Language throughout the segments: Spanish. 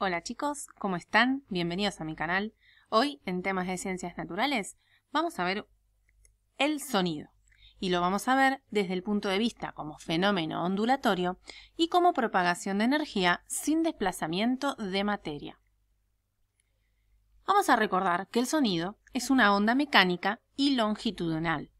Hola chicos, ¿cómo están? Bienvenidos a mi canal. Hoy en temas de ciencias naturales vamos a ver el sonido y lo vamos a ver desde el punto de vista como fenómeno ondulatorio y como propagación de energía sin desplazamiento de materia. Vamos a recordar que el sonido es una onda mecánica y longitudinal.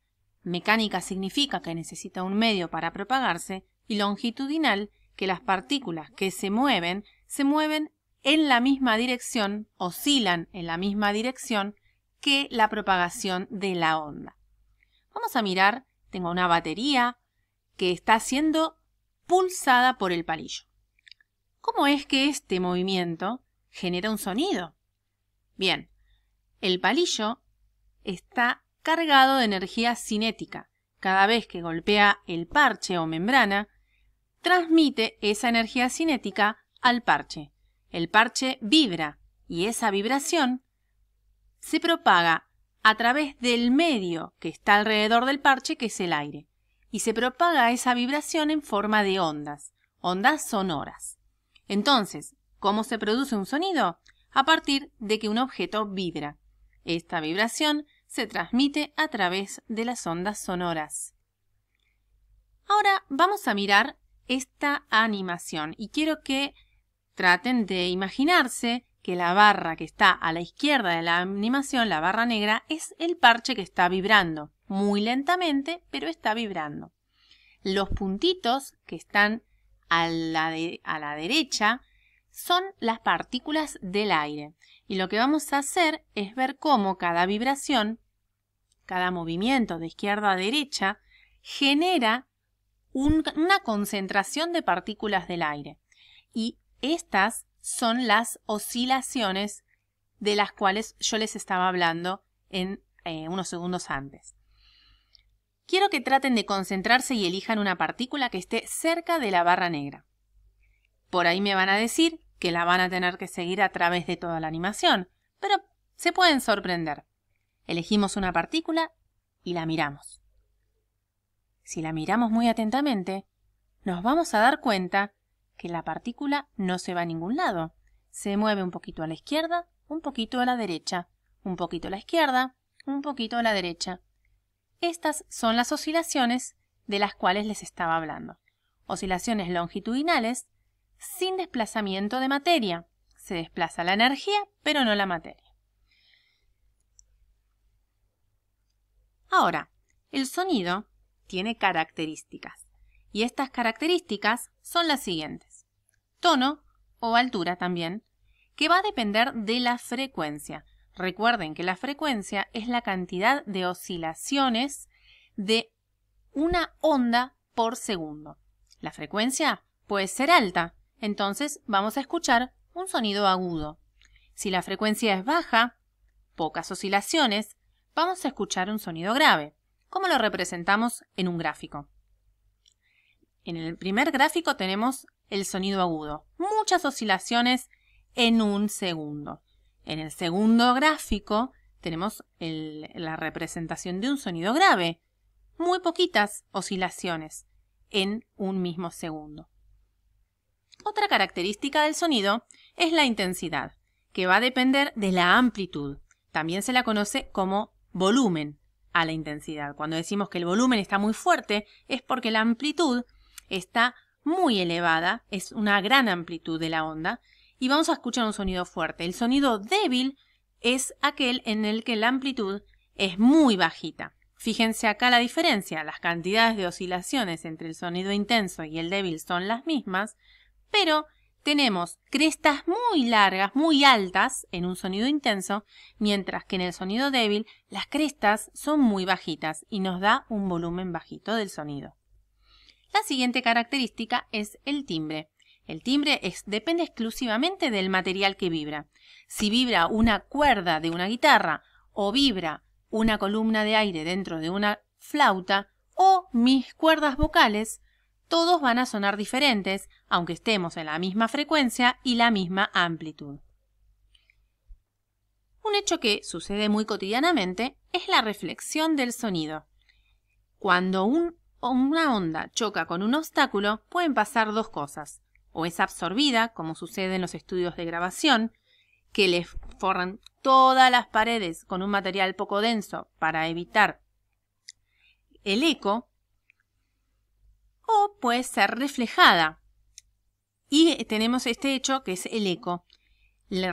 Mecánica significa que necesita un medio para propagarse y longitudinal que las partículas que se mueven se mueven en la misma dirección, oscilan en la misma dirección que la propagación de la onda. Vamos a mirar, tengo una batería que está siendo pulsada por el palillo. ¿Cómo es que este movimiento genera un sonido? Bien, el palillo está cargado de energía cinética. Cada vez que golpea el parche o membrana, transmite esa energía cinética al parche, el parche vibra y esa vibración se propaga a través del medio que está alrededor del parche, que es el aire, y se propaga esa vibración en forma de ondas, ondas sonoras. Entonces, ¿cómo se produce un sonido? A partir de que un objeto vibra. Esta vibración se transmite a través de las ondas sonoras. Ahora vamos a mirar esta animación y quiero que traten de imaginarse que la barra que está a la izquierda de la animación, la barra negra, es el parche que está vibrando, muy lentamente, pero está vibrando. Los puntitos que están a la, a la derecha son las partículas del aire. Y lo que vamos a hacer es ver cómo cada vibración, cada movimiento de izquierda a derecha, genera una concentración de partículas del aire. Y estas son las oscilaciones de las cuales yo les estaba hablando en eh, unos segundos antes. Quiero que traten de concentrarse y elijan una partícula que esté cerca de la barra negra. Por ahí me van a decir que la van a tener que seguir a través de toda la animación, pero se pueden sorprender. Elegimos una partícula y la miramos. Si la miramos muy atentamente, nos vamos a dar cuenta que la partícula no se va a ningún lado. Se mueve un poquito a la izquierda, un poquito a la derecha, un poquito a la izquierda, un poquito a la derecha. Estas son las oscilaciones de las cuales les estaba hablando. Oscilaciones longitudinales sin desplazamiento de materia. Se desplaza la energía, pero no la materia. Ahora, el sonido tiene características y estas características son las siguientes tono o altura también, que va a depender de la frecuencia. Recuerden que la frecuencia es la cantidad de oscilaciones de una onda por segundo. La frecuencia puede ser alta, entonces vamos a escuchar un sonido agudo. Si la frecuencia es baja, pocas oscilaciones, vamos a escuchar un sonido grave, como lo representamos en un gráfico. En el primer gráfico tenemos el sonido agudo, muchas oscilaciones en un segundo. En el segundo gráfico tenemos la representación de un sonido grave, muy poquitas oscilaciones en un mismo segundo. Otra característica del sonido es la intensidad, que va a depender de la amplitud. También se la conoce como volumen a la intensidad. Cuando decimos que el volumen está muy fuerte es porque la amplitud está muy elevada, es una gran amplitud de la onda, y vamos a escuchar un sonido fuerte. El sonido débil es aquel en el que la amplitud es muy bajita. Fíjense acá la diferencia, las cantidades de oscilaciones entre el sonido intenso y el débil son las mismas, pero tenemos crestas muy largas, muy altas en un sonido intenso, mientras que en el sonido débil las crestas son muy bajitas y nos da un volumen bajito del sonido. La siguiente característica es el timbre. El timbre depende exclusivamente del material que vibra. Si vibra una cuerda de una guitarra o vibra una columna de aire dentro de una flauta o mis cuerdas vocales, todos van a sonar diferentes, aunque estemos en la misma frecuencia y la misma amplitud. Un hecho que sucede muy cotidianamente es la reflexión del sonido. Cuando un una onda choca con un obstáculo, pueden pasar dos cosas. O es absorbida, como sucede en los estudios de grabación, que le forran todas las paredes con un material poco denso para evitar el eco, o puede ser reflejada. Y tenemos este hecho que es el eco. la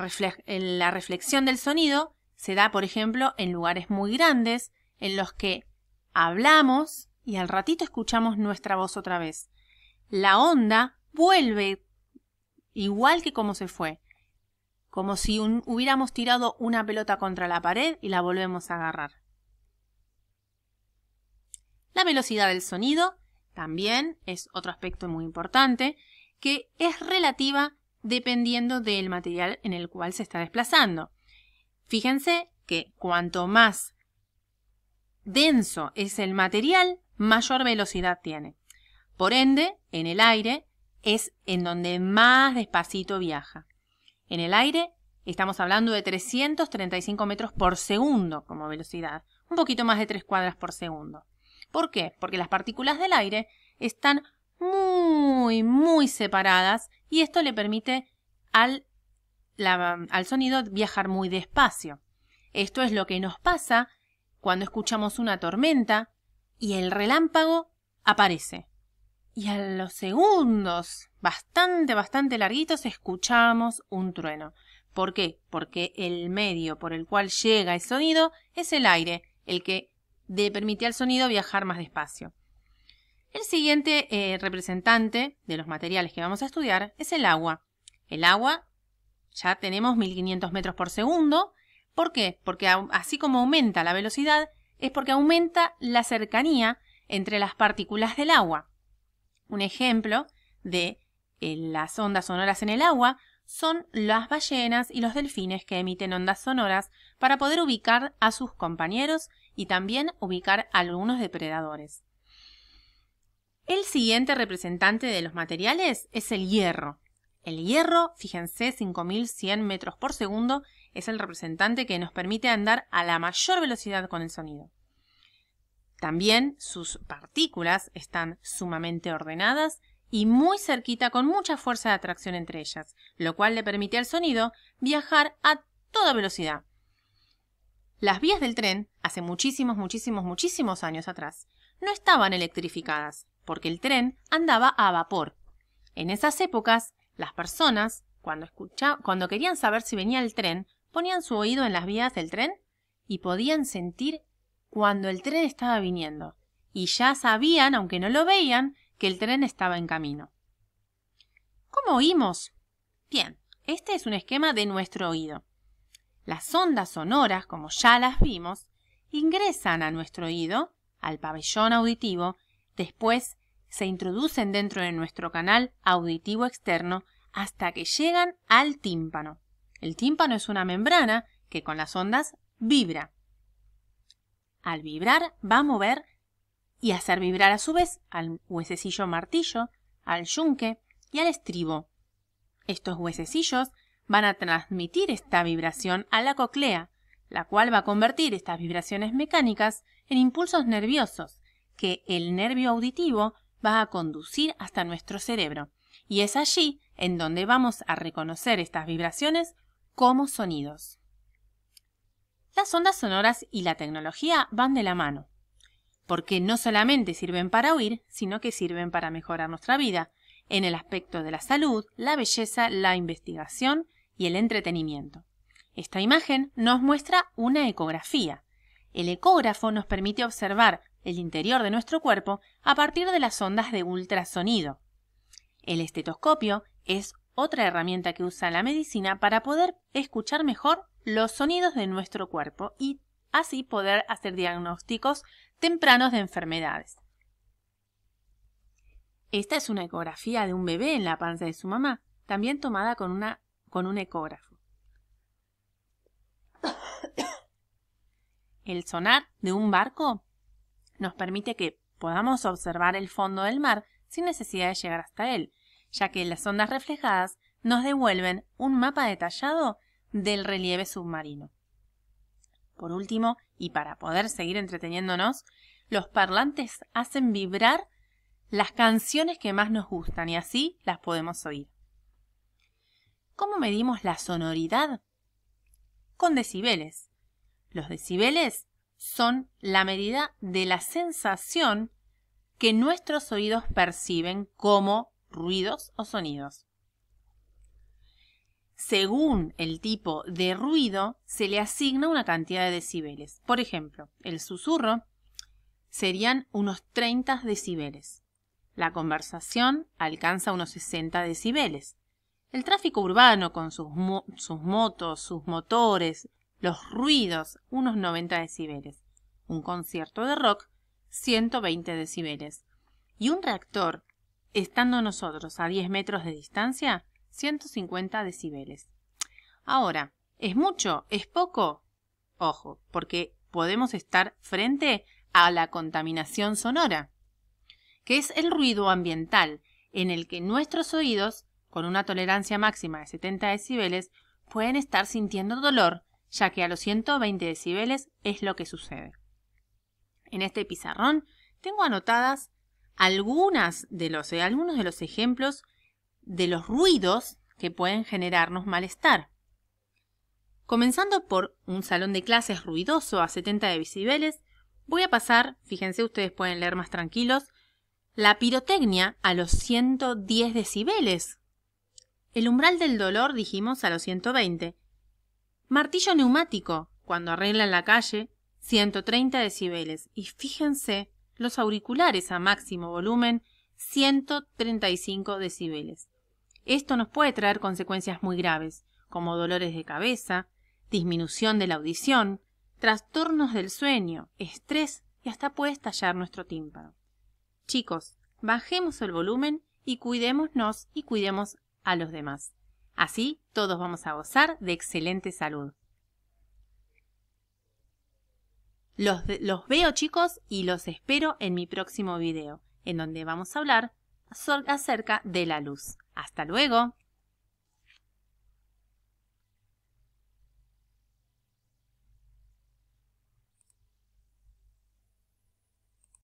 reflexión del sonido se da, por ejemplo, en lugares muy grandes en los que hablamos y al ratito escuchamos nuestra voz otra vez. La onda vuelve igual que como se fue, como si hubiéramos tirado una pelota contra la pared y la volvemos a agarrar. La velocidad del sonido también es otro aspecto muy importante que es relativa dependiendo del material en el cual se está desplazando. Fíjense que cuanto más denso es el material, mayor velocidad tiene. Por ende, en el aire es en donde más despacito viaja. En el aire estamos hablando de 335 metros por segundo como velocidad, un poquito más de 3 cuadras por segundo. ¿Por qué? Porque las partículas del aire están muy, muy separadas y esto le permite al, al sonido viajar muy despacio. Esto es lo que nos pasa cuando escuchamos una tormenta y el relámpago aparece. Y a los segundos, bastante, bastante larguitos, escuchamos un trueno. ¿Por qué? Porque el medio por el cual llega el sonido es el aire, el que le permite al sonido viajar más despacio. El siguiente eh, representante de los materiales que vamos a estudiar es el agua. El agua ya tenemos 1500 metros por segundo. ¿Por qué? Porque así como aumenta la velocidad, es porque aumenta la cercanía entre las partículas del agua. Un ejemplo de eh, las ondas sonoras en el agua son las ballenas y los delfines que emiten ondas sonoras para poder ubicar a sus compañeros y también ubicar a algunos depredadores. El siguiente representante de los materiales es el hierro. El hierro, fíjense, 5100 metros por segundo, es el representante que nos permite andar a la mayor velocidad con el sonido. También sus partículas están sumamente ordenadas y muy cerquita con mucha fuerza de atracción entre ellas, lo cual le permite al sonido viajar a toda velocidad. Las vías del tren, hace muchísimos, muchísimos, muchísimos años atrás, no estaban electrificadas, porque el tren andaba a vapor. En esas épocas, las personas, cuando, cuando querían saber si venía el tren, Ponían su oído en las vías del tren y podían sentir cuando el tren estaba viniendo, y ya sabían, aunque no lo veían, que el tren estaba en camino. ¿Cómo oímos? Bien, este es un esquema de nuestro oído. Las ondas sonoras, como ya las vimos, ingresan a nuestro oído, al pabellón auditivo, después se introducen dentro de nuestro canal auditivo externo hasta que llegan al tímpano. El tímpano es una membrana que con las ondas vibra. Al vibrar va a mover y hacer vibrar a su vez al huesecillo martillo, al yunque y al estribo. Estos huesecillos van a transmitir esta vibración a la coclea, la cual va a convertir estas vibraciones mecánicas en impulsos nerviosos que el nervio auditivo va a conducir hasta nuestro cerebro. Y es allí en donde vamos a reconocer estas vibraciones como sonidos. Las ondas sonoras y la tecnología van de la mano, porque no solamente sirven para oír, sino que sirven para mejorar nuestra vida, en el aspecto de la salud, la belleza, la investigación y el entretenimiento. Esta imagen nos muestra una ecografía. El ecógrafo nos permite observar el interior de nuestro cuerpo a partir de las ondas de ultrasonido. El estetoscopio es otra herramienta que usa la medicina para poder escuchar mejor los sonidos de nuestro cuerpo y así poder hacer diagnósticos tempranos de enfermedades. Esta es una ecografía de un bebé en la panza de su mamá, también tomada con, con un ecógrafo. El sonar de un barco nos permite que podamos observar el fondo del mar sin necesidad de llegar hasta él, ya que las ondas reflejadas nos devuelven un mapa detallado del relieve submarino. Por último, y para poder seguir entreteniéndonos, los parlantes hacen vibrar las canciones que más nos gustan y así las podemos oír. ¿Cómo medimos la sonoridad? Con decibeles. Los decibeles son la medida de la sensación que nuestros oídos perciben como ruidos o sonidos. Según el tipo de ruido, se le asigna una cantidad de decibeles. Por ejemplo, el susurro serían unos 30 decibeles. La conversación alcanza unos 60 decibeles. El tráfico urbano con sus, motos, sus motores, los ruidos, unos 90 decibeles. Un concierto de rock, 120 decibeles. Y un reactor estando nosotros a 10 metros de distancia, 150 decibeles. Ahora, ¿es mucho? ¿Es poco? Ojo, porque podemos estar frente a la contaminación sonora, que es el ruido ambiental en el que nuestros oídos, con una tolerancia máxima de 70 decibeles, pueden estar sintiendo dolor, ya que a los 120 decibeles es lo que sucede. En este pizarrón tengo anotadas algunas de los, eh, algunos de los ejemplos de los ruidos que pueden generarnos malestar. Comenzando por un salón de clases ruidoso a 70 decibeles, voy a pasar, fíjense ustedes pueden leer más tranquilos, la pirotecnia a los 110 decibeles. El umbral del dolor dijimos a los 120. Martillo neumático, cuando arreglan la calle, 130 decibeles. Y fíjense los auriculares a máximo volumen 135 decibeles. Esto nos puede traer consecuencias muy graves, como dolores de cabeza, disminución de la audición, trastornos del sueño, estrés y hasta puede estallar nuestro tímpano. Chicos, bajemos el volumen y cuidémonos y cuidemos a los demás. Así todos vamos a gozar de excelente salud. Los, veo chicos y los espero en mi próximo video, en donde vamos a hablar acerca de la luz. Hasta luego.